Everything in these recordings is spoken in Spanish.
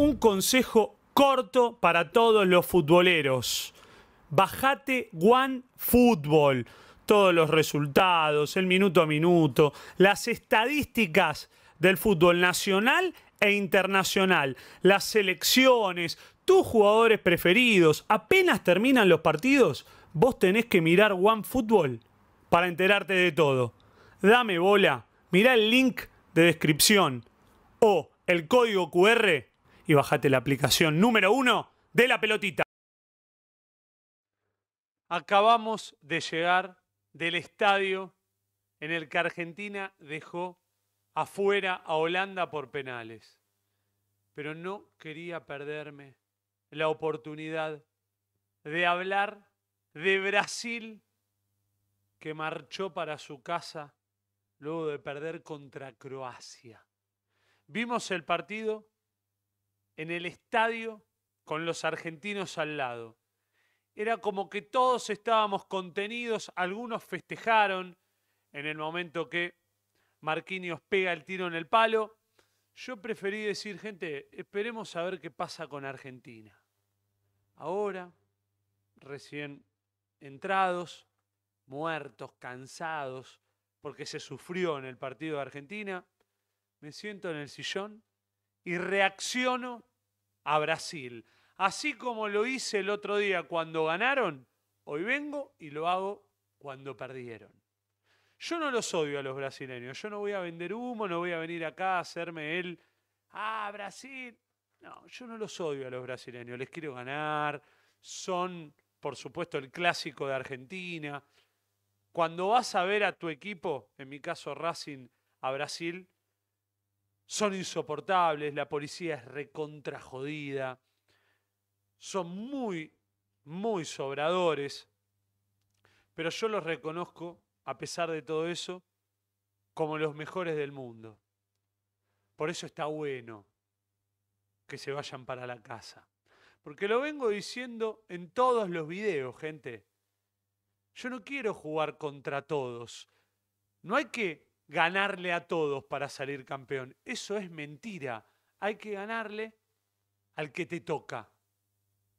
un consejo corto para todos los futboleros. Bajate One Football. Todos los resultados, el minuto a minuto, las estadísticas del fútbol nacional e internacional, las selecciones, tus jugadores preferidos. Apenas terminan los partidos, vos tenés que mirar One Football para enterarte de todo. Dame bola, mirá el link de descripción o el código QR y bájate la aplicación número uno de la pelotita. Acabamos de llegar del estadio en el que Argentina dejó afuera a Holanda por penales. Pero no quería perderme la oportunidad de hablar de Brasil que marchó para su casa luego de perder contra Croacia. Vimos el partido en el estadio con los argentinos al lado. Era como que todos estábamos contenidos, algunos festejaron en el momento que Marquinhos pega el tiro en el palo. Yo preferí decir, gente, esperemos a ver qué pasa con Argentina. Ahora, recién entrados, muertos, cansados, porque se sufrió en el partido de Argentina, me siento en el sillón y reacciono a Brasil. Así como lo hice el otro día cuando ganaron, hoy vengo y lo hago cuando perdieron. Yo no los odio a los brasileños, yo no voy a vender humo, no voy a venir acá a hacerme el, ah, Brasil. No, yo no los odio a los brasileños, les quiero ganar, son, por supuesto, el clásico de Argentina. Cuando vas a ver a tu equipo, en mi caso Racing, a Brasil, son insoportables, la policía es recontrajodida, son muy, muy sobradores, pero yo los reconozco, a pesar de todo eso, como los mejores del mundo. Por eso está bueno que se vayan para la casa. Porque lo vengo diciendo en todos los videos, gente. Yo no quiero jugar contra todos. No hay que ganarle a todos para salir campeón. Eso es mentira. Hay que ganarle al que te toca.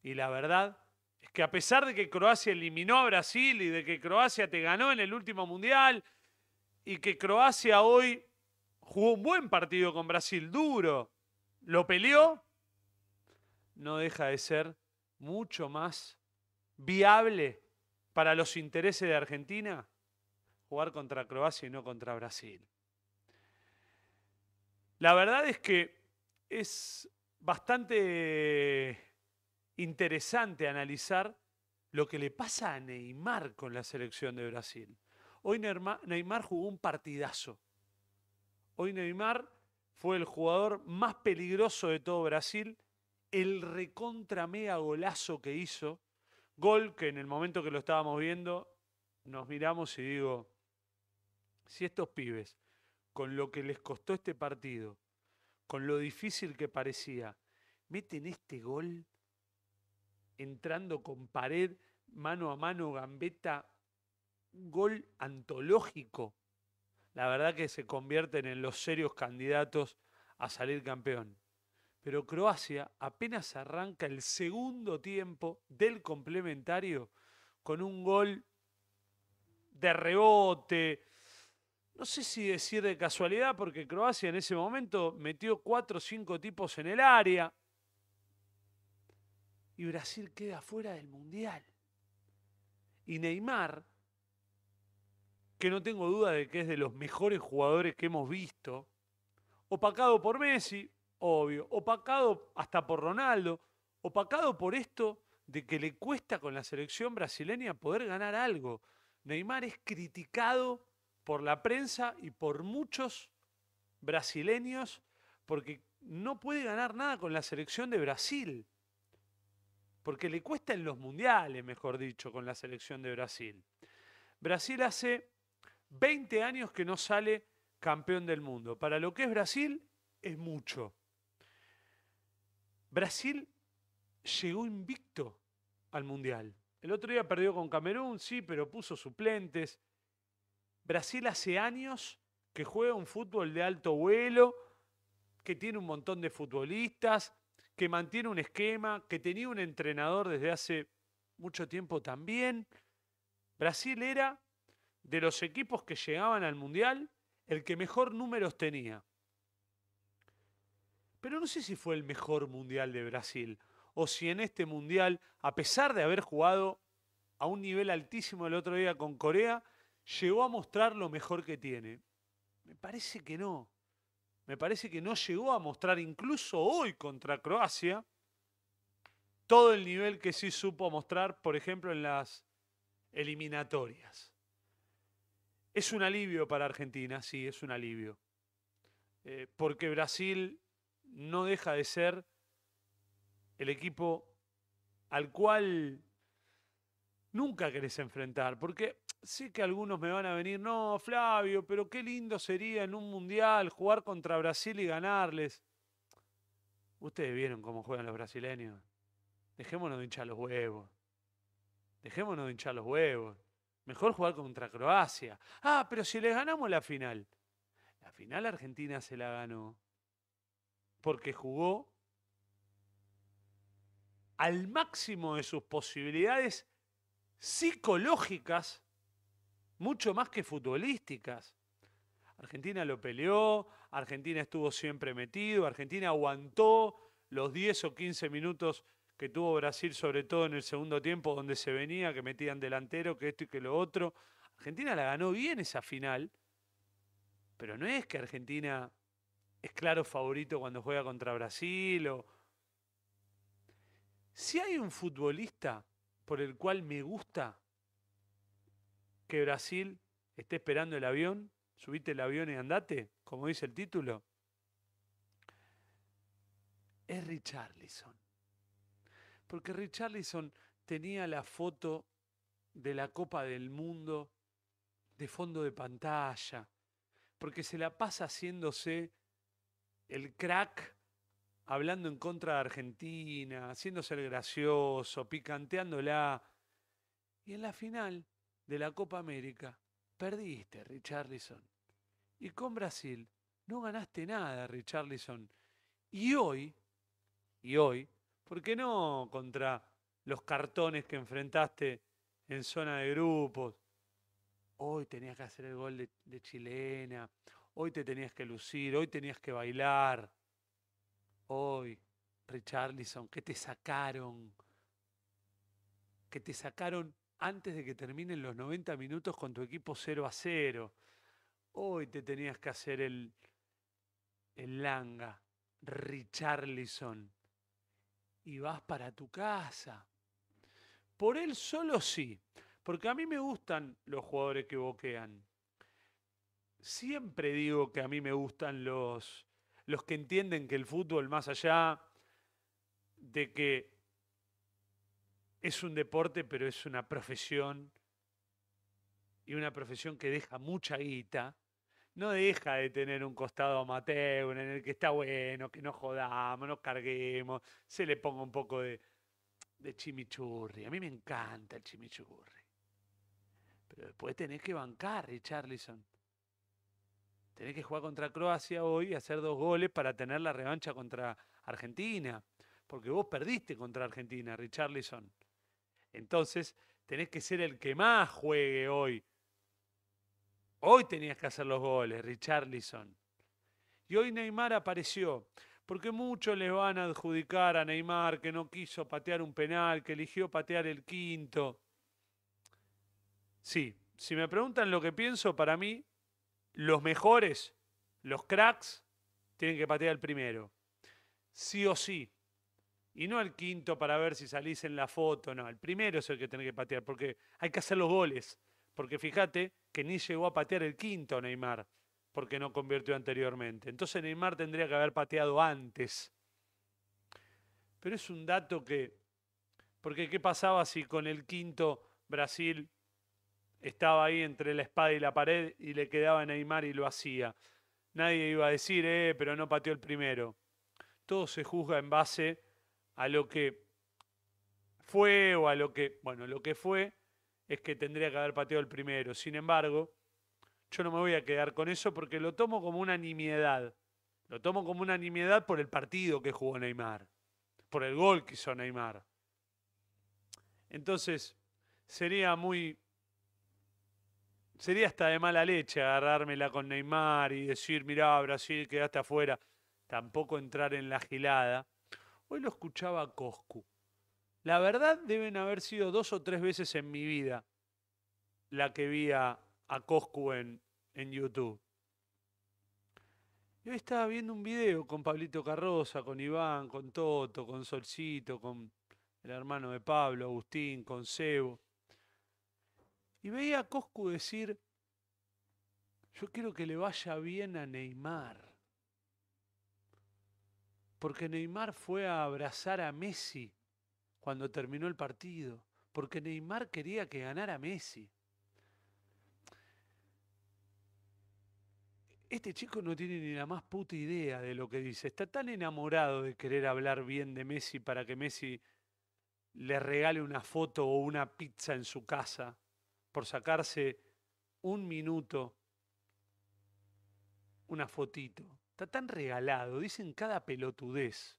Y la verdad es que a pesar de que Croacia eliminó a Brasil y de que Croacia te ganó en el último mundial y que Croacia hoy jugó un buen partido con Brasil, duro, lo peleó, no deja de ser mucho más viable para los intereses de Argentina jugar contra Croacia y no contra Brasil. La verdad es que es bastante interesante analizar lo que le pasa a Neymar con la selección de Brasil. Hoy Neymar jugó un partidazo. Hoy Neymar fue el jugador más peligroso de todo Brasil. El recontra mega golazo que hizo. Gol que en el momento que lo estábamos viendo nos miramos y digo, si estos pibes, con lo que les costó este partido, con lo difícil que parecía, meten este gol entrando con pared, mano a mano, gambeta, gol antológico, la verdad que se convierten en los serios candidatos a salir campeón. Pero Croacia apenas arranca el segundo tiempo del complementario con un gol de rebote, no sé si decir de casualidad, porque Croacia en ese momento metió cuatro o cinco tipos en el área. Y Brasil queda fuera del Mundial. Y Neymar, que no tengo duda de que es de los mejores jugadores que hemos visto, opacado por Messi, obvio, opacado hasta por Ronaldo, opacado por esto de que le cuesta con la selección brasileña poder ganar algo. Neymar es criticado por la prensa y por muchos brasileños, porque no puede ganar nada con la selección de Brasil, porque le cuesta en los mundiales, mejor dicho, con la selección de Brasil. Brasil hace 20 años que no sale campeón del mundo. Para lo que es Brasil, es mucho. Brasil llegó invicto al mundial. El otro día perdió con Camerún, sí, pero puso suplentes. Brasil hace años que juega un fútbol de alto vuelo, que tiene un montón de futbolistas, que mantiene un esquema, que tenía un entrenador desde hace mucho tiempo también. Brasil era de los equipos que llegaban al Mundial el que mejor números tenía. Pero no sé si fue el mejor Mundial de Brasil o si en este Mundial, a pesar de haber jugado a un nivel altísimo el otro día con Corea, llegó a mostrar lo mejor que tiene. Me parece que no. Me parece que no llegó a mostrar, incluso hoy contra Croacia, todo el nivel que sí supo mostrar, por ejemplo, en las eliminatorias. Es un alivio para Argentina, sí, es un alivio. Eh, porque Brasil no deja de ser el equipo al cual nunca querés enfrentar, porque sé que algunos me van a venir, no, Flavio, pero qué lindo sería en un mundial jugar contra Brasil y ganarles. Ustedes vieron cómo juegan los brasileños. Dejémonos de hinchar los huevos. Dejémonos de hinchar los huevos. Mejor jugar contra Croacia. Ah, pero si les ganamos la final. La final Argentina se la ganó porque jugó al máximo de sus posibilidades psicológicas, mucho más que futbolísticas. Argentina lo peleó, Argentina estuvo siempre metido, Argentina aguantó los 10 o 15 minutos que tuvo Brasil, sobre todo en el segundo tiempo, donde se venía, que metían delantero, que esto y que lo otro. Argentina la ganó bien esa final, pero no es que Argentina es claro favorito cuando juega contra Brasil o... Si hay un futbolista por el cual me gusta que Brasil esté esperando el avión, subite el avión y andate, como dice el título, es Richarlison. Porque Richarlison tenía la foto de la Copa del Mundo de fondo de pantalla, porque se la pasa haciéndose el crack hablando en contra de Argentina, haciéndose el gracioso, picanteándola. Y en la final de la Copa América perdiste, Richarlison. Y con Brasil no ganaste nada, Richarlison. Y hoy, y hoy, ¿por qué no contra los cartones que enfrentaste en zona de grupos? Hoy tenías que hacer el gol de, de chilena, hoy te tenías que lucir, hoy tenías que bailar hoy, Richarlison, que te sacaron, que te sacaron antes de que terminen los 90 minutos con tu equipo 0 a 0. Hoy te tenías que hacer el, el langa, Richarlison, y vas para tu casa. Por él solo sí, porque a mí me gustan los jugadores que boquean. Siempre digo que a mí me gustan los, los que entienden que el fútbol, más allá de que es un deporte, pero es una profesión, y una profesión que deja mucha guita, no deja de tener un costado amateur en el que está bueno, que no jodamos, no carguemos, se le ponga un poco de, de chimichurri. A mí me encanta el chimichurri. Pero después tenés que bancar, Richarlison tenés que jugar contra Croacia hoy y hacer dos goles para tener la revancha contra Argentina, porque vos perdiste contra Argentina, Richarlison. Entonces, tenés que ser el que más juegue hoy. Hoy tenías que hacer los goles, Richarlison. Y hoy Neymar apareció, porque muchos le van a adjudicar a Neymar que no quiso patear un penal, que eligió patear el quinto. Sí, si me preguntan lo que pienso, para mí los mejores, los cracks, tienen que patear el primero. Sí o sí. Y no el quinto para ver si salís en la foto, no. El primero es el que tiene que patear, porque hay que hacer los goles. Porque fíjate que ni llegó a patear el quinto Neymar, porque no convirtió anteriormente. Entonces Neymar tendría que haber pateado antes. Pero es un dato que. Porque, ¿qué pasaba si con el quinto Brasil estaba ahí entre la espada y la pared y le quedaba Neymar y lo hacía. Nadie iba a decir, eh, pero no pateó el primero. Todo se juzga en base a lo que fue o a lo que, bueno, lo que fue es que tendría que haber pateado el primero. Sin embargo, yo no me voy a quedar con eso porque lo tomo como una nimiedad. Lo tomo como una nimiedad por el partido que jugó Neymar, por el gol que hizo Neymar. Entonces, sería muy Sería hasta de mala leche agarrármela con Neymar y decir, mirá, Brasil, quedaste afuera. Tampoco entrar en la gilada. Hoy lo escuchaba a Coscu. La verdad deben haber sido dos o tres veces en mi vida la que vi a, Coscu en, en YouTube. Yo estaba viendo un video con Pablito Carroza, con Iván, con Toto, con Solcito, con el hermano de Pablo, Agustín, con Sebo y veía a Coscu decir, yo quiero que le vaya bien a Neymar. Porque Neymar fue a abrazar a Messi cuando terminó el partido. Porque Neymar quería que ganara Messi. Este chico no tiene ni la más puta idea de lo que dice. Está tan enamorado de querer hablar bien de Messi para que Messi le regale una foto o una pizza en su casa por sacarse un minuto, una fotito. Está tan regalado, dicen cada pelotudez.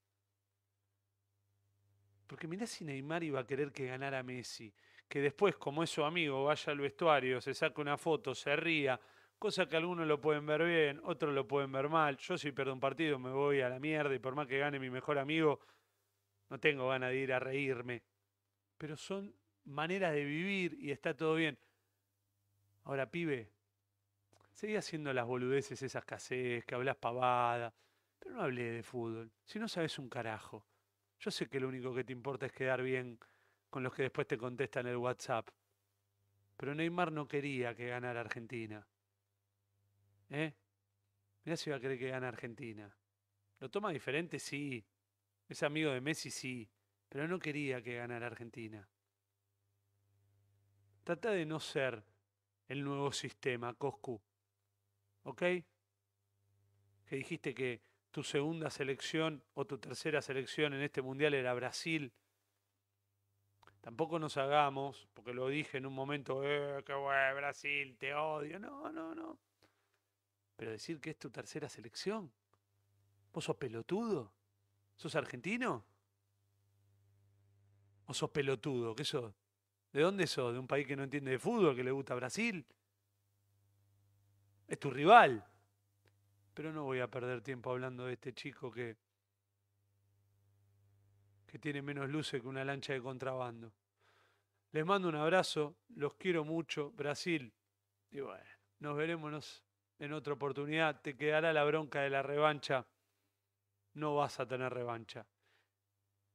Porque mirá si Neymar iba a querer que ganara Messi, que después, como es su amigo, vaya al vestuario, se saque una foto, se ría, cosa que algunos lo pueden ver bien, otros lo pueden ver mal. Yo si pierdo un partido me voy a la mierda y por más que gane mi mejor amigo, no tengo ganas de ir a reírme. Pero son maneras de vivir y está todo bien. Ahora, pibe, seguí haciendo las boludeces esas hacés, que hablas pavada, pero no hablé de fútbol. Si no sabes un carajo. Yo sé que lo único que te importa es quedar bien con los que después te contestan el WhatsApp. Pero Neymar no quería que ganara Argentina. ¿Eh? Mirá si va a querer que gane Argentina. Lo toma diferente, sí. Es amigo de Messi, sí. Pero no quería que ganara Argentina. Trata de no ser el nuevo sistema, Coscu. ¿Ok? Que dijiste que tu segunda selección o tu tercera selección en este mundial era Brasil. Tampoco nos hagamos, porque lo dije en un momento, eh, qué bueno, Brasil, te odio. No, no, no. Pero decir que es tu tercera selección. ¿Vos sos pelotudo? ¿Sos argentino? ¿O sos pelotudo? ¿Qué sos? ¿De dónde sos? ¿De un país que no entiende de fútbol, que le gusta Brasil? Es tu rival. Pero no voy a perder tiempo hablando de este chico que, que tiene menos luces que una lancha de contrabando. Les mando un abrazo, los quiero mucho, Brasil. Y bueno, nos veremos en otra oportunidad. Te quedará la bronca de la revancha. No vas a tener revancha.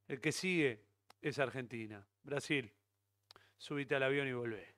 El que sigue es Argentina. Brasil subite al avión y vuelve.